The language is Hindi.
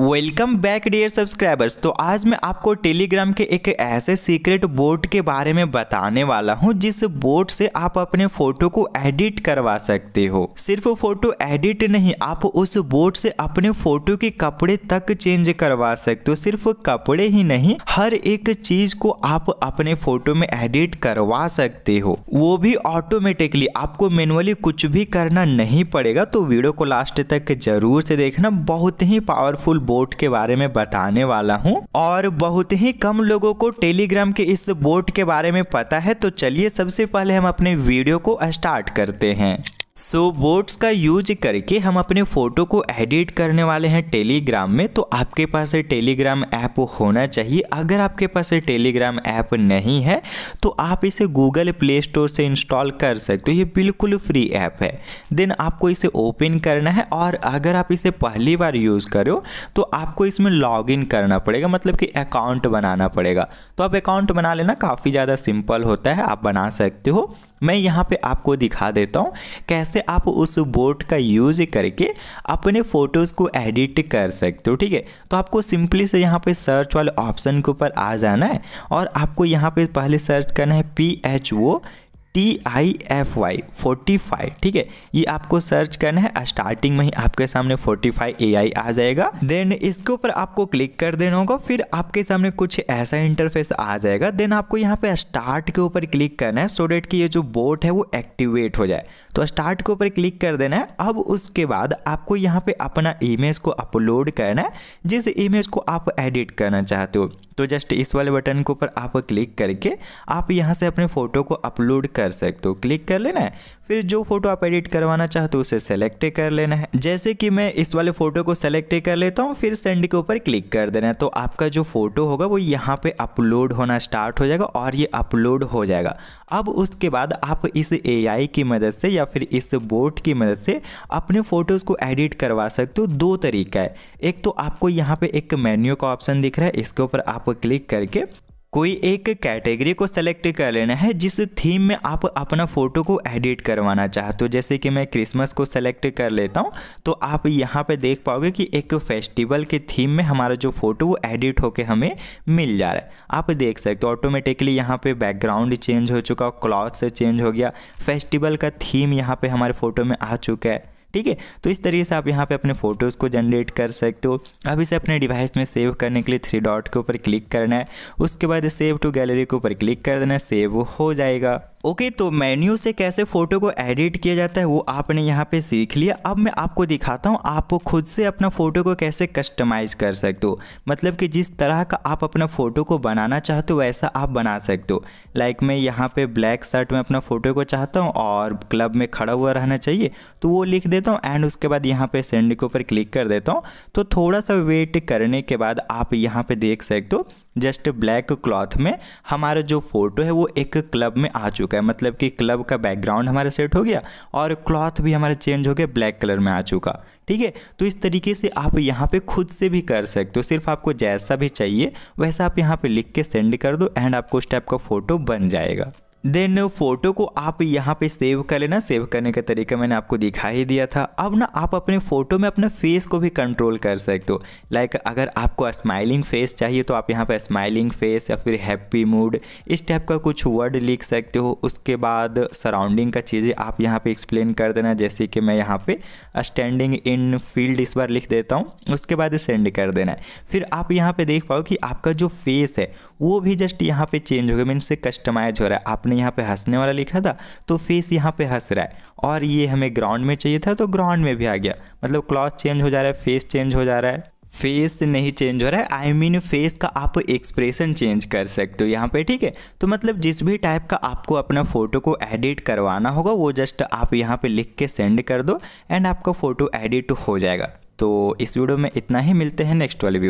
वेलकम बैक डियर सब्सक्राइबर्स तो आज मैं आपको टेलीग्राम के एक ऐसे सीक्रेट बोर्ड के बारे में बताने वाला हूँ जिस बोर्ड से आप अपने फोटो को एडिट करवा सकते हो सिर्फ फोटो एडिट नहीं आप उस बोर्ड से अपने फोटो के कपड़े तक चेंज करवा सकते हो सिर्फ कपड़े ही नहीं हर एक चीज को आप अपने फोटो में एडिट करवा सकते हो वो भी ऑटोमेटिकली आपको मेनुअली कुछ भी करना नहीं पड़ेगा तो वीडियो को लास्ट तक जरूर से देखना बहुत ही पावरफुल बोट के बारे में बताने वाला हूँ और बहुत ही कम लोगों को टेलीग्राम के इस बोट के बारे में पता है तो चलिए सबसे पहले हम अपने वीडियो को स्टार्ट करते हैं सो so, बोट्स का यूज करके हम अपने फ़ोटो को एडिट करने वाले हैं टेलीग्राम में तो आपके पास टेलीग्राम ऐप होना चाहिए अगर आपके पास टेलीग्राम ऐप नहीं है तो आप इसे गूगल प्ले स्टोर से इंस्टॉल कर सकते हो ये बिल्कुल फ्री ऐप है देन आपको इसे ओपन करना है और अगर आप इसे पहली बार यूज़ करो तो आपको इसमें लॉग इन करना पड़ेगा मतलब कि अकाउंट बनाना पड़ेगा तो आप अकाउंट बना लेना काफ़ी ज़्यादा सिंपल होता है आप बना सकते हो मैं यहाँ पे आपको दिखा देता हूँ कैसे आप उस बोर्ड का यूज़ करके अपने फ़ोटोज़ को एडिट कर सकते हो ठीक है तो आपको सिंपली से यहाँ पे सर्च वाले ऑप्शन के ऊपर आ जाना है और आपको यहाँ पे पहले सर्च करना है P H O T I F Y forty five ठीक है ये आपको सर्च करना है स्टार्टिंग में ही आपके सामने फोर्टी फाइव ए आई आ जाएगा देन इसके ऊपर आपको क्लिक कर देना होगा फिर आपके सामने कुछ ऐसा इंटरफेस आ जाएगा देन आपको यहाँ पे स्टार्ट के ऊपर क्लिक करना है सो डेट की ये जो बोट है वो एक्टिवेट हो जाए तो स्टार्ट के ऊपर क्लिक कर देना है अब उसके बाद आपको यहाँ पे अपना इमेज को अपलोड करना है जिस इमेज को आप एडिट करना चाहते हो तो जस्ट इस वाले बटन के ऊपर आप क्लिक करके आप यहाँ से अपने फोटो को अपलोड कर सकते हो क्लिक कर लेना है फिर जो फोटो आप एडिट करवाना चाहते हो उसे सेलेक्ट कर लेना है जैसे कि मैं इस वाले फोटो को सेलेक्ट कर लेता हूँ फिर सेंड के ऊपर क्लिक कर देना है तो आपका जो फोटो होगा वो यहाँ पे अपलोड होना स्टार्ट हो जाएगा और ये अपलोड हो जाएगा अब उसके बाद आप इस ए की मदद से या फिर इस बोट की मदद से अपने फ़ोटोज़ को एडिट करवा सकते हो दो तरीका है एक तो आपको यहाँ पे एक मेन्यू का ऑप्शन दिख रहा है इसके ऊपर आप क्लिक करके कोई एक कैटेगरी को सेलेक्ट कर लेना है जिस थीम में आप अपना फ़ोटो को एडिट करवाना चाहते हो जैसे कि मैं क्रिसमस को सेलेक्ट कर लेता हूँ तो आप यहाँ पे देख पाओगे कि एक फेस्टिवल के थीम में हमारा जो फ़ोटो वो एडिट होके हमें मिल जा रहा है आप देख सकते हो ऑटोमेटिकली यहाँ पे बैकग्राउंड चेंज हो चुका क्लॉथ चेंज हो गया फेस्टिवल का थीम यहाँ पर हमारे फ़ोटो में आ चुका है ठीक है तो इस तरीके से आप यहाँ पे अपने फ़ोटोज़ को जनरेट कर सकते हो अब इसे अपने डिवाइस में सेव करने के लिए थ्री डॉट के ऊपर क्लिक करना है उसके बाद सेव टू गैलरी के ऊपर क्लिक कर देना है सेव हो जाएगा ओके तो मेन्यू से कैसे फ़ोटो को एडिट किया जाता है वो आपने यहाँ पे सीख लिया अब मैं आपको दिखाता हूँ आप खुद से अपना फ़ोटो को कैसे कस्टमाइज़ कर सकते हो मतलब कि जिस तरह का आप अपना फ़ोटो को बनाना चाहते हो वैसा आप बना सकते हो लाइक मैं यहाँ पे ब्लैक शर्ट में अपना फ़ोटो को चाहता हूँ और क्लब में खड़ा हुआ रहना चाहिए तो वो लिख देता हूँ एंड उसके बाद यहाँ पर सेंड के ऊपर क्लिक कर देता हूँ तो थोड़ा सा वेट करने के बाद आप यहाँ पर देख सकते हो जस्ट ब्लैक क्लॉथ में हमारा जो फ़ोटो है वो एक क्लब में आ चुका है मतलब कि क्लब का बैकग्राउंड हमारा सेट हो गया और क्लॉथ भी हमारा चेंज हो गया ब्लैक कलर में आ चुका ठीक है तो इस तरीके से आप यहाँ पे खुद से भी कर सकते हो सिर्फ आपको जैसा भी चाहिए वैसा आप यहाँ पे लिख के सेंड कर दो एंड आपको उस टाइप का फ़ोटो बन जाएगा देन फोटो को आप यहाँ पे सेव कर लेना सेव करने का तरीका मैंने आपको दिखा ही दिया था अब ना आप अपने फ़ोटो में अपना फेस को भी कंट्रोल कर सकते हो लाइक अगर आपको स्माइलिंग फेस चाहिए तो आप यहाँ पर स्माइलिंग फेस या फिर हैप्पी मूड इस टाइप का कुछ वर्ड लिख सकते हो उसके बाद सराउंडिंग का चीज़ें आप यहाँ पर एक्सप्लेन कर देना जैसे कि मैं यहाँ पर स्टैंडिंग इन फील्ड इस बार लिख देता हूँ उसके बाद सेंड कर देना है फिर आप यहाँ पर देख पाओ कि आपका जो फेस है वो भी जस्ट यहाँ पर चेंज हो गया मीन से कस्टमाइज हो रहा है आप आपने यहाँ पे हंसने वाला लिखा था तो फेस यहाँ पे हंस रहा है और ये हमें ग्राउंड में चाहिए था तो ग्राउंड में भी आ गया मतलब क्लॉथ चेंज हो जा रहा है फेस चेंज हो जा रहा है फेस नहीं चेंज हो रहा है आई मीन फेस का आप एक्सप्रेशन चेंज कर सकते हो यहाँ पे ठीक है तो मतलब जिस भी टाइप का आपको अपना फ़ोटो को एडिट करवाना होगा वो जस्ट आप यहाँ पे लिख के सेंड कर दो एंड आपका फ़ोटो एडिट हो जाएगा तो इस वीडियो में इतना ही मिलते हैं नेक्स्ट वाले वीडियो